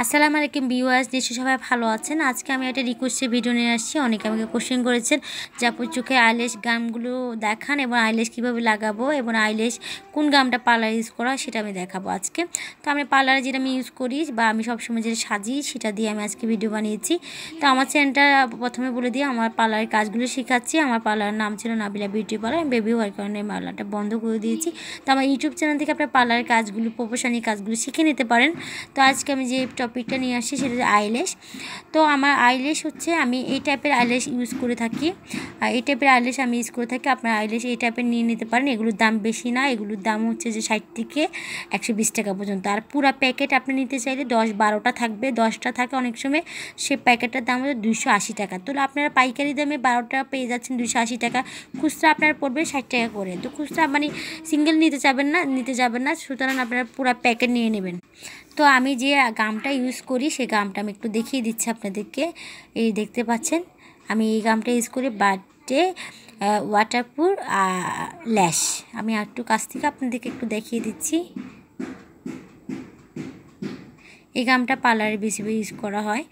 আসসালামু আলাইকুম বিওয়ার্স দেশে সবাই ভালো আছেন আজকে আমি একটা রিকোয়েস্টের ভিডিও নিয়ে আসছি অনেকে আমাকে কোশ্চেন করেছেন যে চোখে আইলেশ গামগুলো দেখান এবং আইলেশ কিভাবে লাগাবো এবং আইলেশ কোন গামটা পার্লার ইউজ করা সেটা আমি দেখাবো আজকে তো আমি পার্লারে যেটা আমি ইউজ করি বা আমি সবসময় যেটা সাজি সেটা দিয়ে আমি আজকে ভিডিও বানিয়েছি তো আমার চ্যানেলটা প্রথমে বলে দিয়ে আমার পার্লারের কাজগুলো শেখাচ্ছি আমার পার্লারের নাম ছিল নাবিলা বিউটি পার্লার আমি বেবি হওয়ার কারণে পার্লারটা বন্ধ করে দিয়েছি তো আমার ইউটিউব চ্যানেল থেকে আপনার পার্লারের কাজগুলো প্রফেশনাল কাজগুলো শিখে নিতে পারেন তো আজকে আমি যে টপিকটা নিয়ে আসছি সেটা হচ্ছে আইলেশ তো আমার আইলেশ হচ্ছে আমি এই টাইপের আইলেশ ইউজ করে থাকি আর এই টাইপের আইলেশ আমি ইউজ করে থাকি আপনার আইলেশ এই টাইপের নিয়ে নিতে পারেন এগুলোর দাম বেশি না এগুলোর দাম হচ্ছে যে ষাট থেকে একশো বিশ টাকা পর্যন্ত আর পুরো প্যাকেট আপনি নিতে চাইলে দশ বারোটা থাকবে দশটা থাকে অনেক সময় সে প্যাকেটটার দাম হচ্ছে দুশো আশি টাকা তো আপনারা পাইকারি দামে বারোটা পেয়ে যাচ্ছেন দুশো আশি টাকা খুচরা আপনার পড়বে ষাট টাকা করে তো খুচরা মানে সিঙ্গেল নিতে যাবেন না নিতে যাবেন না সুতরাং আপনারা পুরো প্যাকেট নিয়ে নেবেন তো আমি যে গামটা ইউজ করি সেই গামটা আমি একটু দেখিয়ে দিচ্ছি আপনাদেরকে এই দেখতে পাচ্ছেন আমি এই গামটা ইউজ করি বার্থডে ওয়াটারপ্রুফ ল্যাশ আমি একটু কাছ থেকে আপনাদেরকে একটু দেখিয়ে দিচ্ছি এই গামটা পার্লারে বেশি ইউজ করা হয়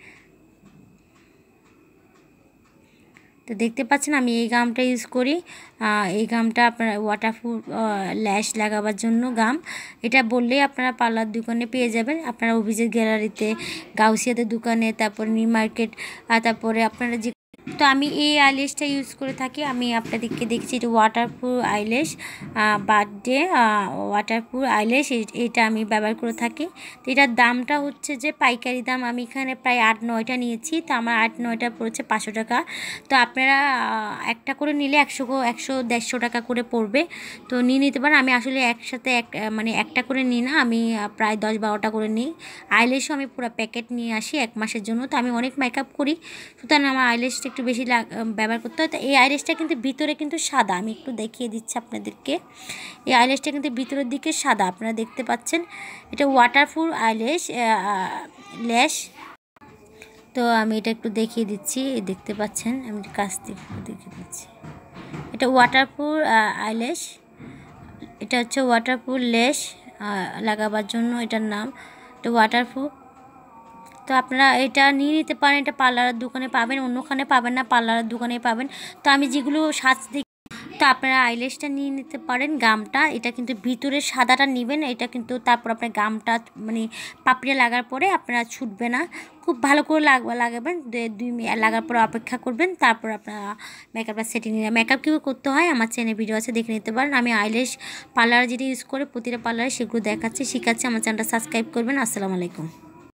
তো দেখতে পাচ্ছেন আমি এই গামটা ইউজ করি এই গামটা আপনার ওয়াটারপ্রুফ ল্যাশ লাগাবার জন্য গাম এটা বললেই আপনারা পার্লার দোকানে পেয়ে যাবেন আপনারা অভিজিৎ গ্যালারিতে গাউসিয়াদের দোকানে তারপর নিউ মার্কেট তারপরে আপনারা যে তো আমি এই আইলেশটা ইউজ করে থাকি আমি আপনাদেরকে দেখছি এটা waterproof eyelash birthday waterproof eyelash এটা আমি ব্যবহার করে থাকি তো এটার দামটা হচ্ছে যে পাইকারি দাম আমি এখানে প্রায় আট নয়টা নিয়েছি তো আমার আট নয়টা পড়েছে পাঁচশো টাকা তো আপনারা একটা করে নিলে একশো একশো দেড়শো টাকা করে পড়বে তো নিয়ে নিতে পারেন আমি আসলে একসাথে এক মানে একটা করে নিই না আমি প্রায় দশ বারোটা করে নিই আইলেশও আমি পুরো প্যাকেট নিয়ে আসি এক মাসের জন্য তো আমি অনেক মেকআপ করি সুতরাং আমার আইলেশটা একটু বেশি ব্যবহার করতে হয় তো এই আইলেসটা কিন্তু ভিতরে কিন্তু সাদা আমি একটু দেখিয়ে দিচ্ছি আপনাদেরকে এই আইলেসটা কিন্তু ভিতরের দিকে সাদা আপনারা দেখতে পাচ্ছেন এটা ওয়াটারপ্রুফ আইলেস ল্যাশ তো আমি এটা একটু দেখিয়ে দিচ্ছি দেখতে পাচ্ছেন আমি কাছ থেকে দেখিয়ে দিচ্ছি এটা ওয়াটারপ্রুফ আইলেস এটা হচ্ছে ওয়াটারপ্রুফ লেস লাগাবার জন্য এটার নাম এটা ওয়াটারপ্রুফ তো আপনারা এটা নিয়ে নিতে পারেন এটা পার্লারের দোকানে পাবেন অন্যখানে পাবেন না পার্লারের দোকানে পাবেন তো আমি যেগুলো সাজ দেখি তো আপনারা আইলেসটা নিয়ে নিতে পারেন গামটা এটা কিন্তু ভিতরে সাদাটা নেবেন এটা কিন্তু তারপর আপনার গামটা মানে পাপড়িয়া লাগার পরে আপনারা ছুটবে না খুব ভালো করে লাগবে লাগাবেন দুই লাগার পর অপেক্ষা করবেন তারপর আপনারা মেকআপটা সেটিং নিয়ে মেকআপ কীভাবে করতে হয় আমার চ্যানেল ভিডিও আছে দেখে নিতে পারেন আমি আইলেস পার্লার যেটা ইউজ করে প্রতিটা পার্লারে সেগুলো দেখাচ্ছি শিখাচ্ছি আমার চ্যানেলটা সাবস্ক্রাইব করবেন আসসালামু আলাইকুম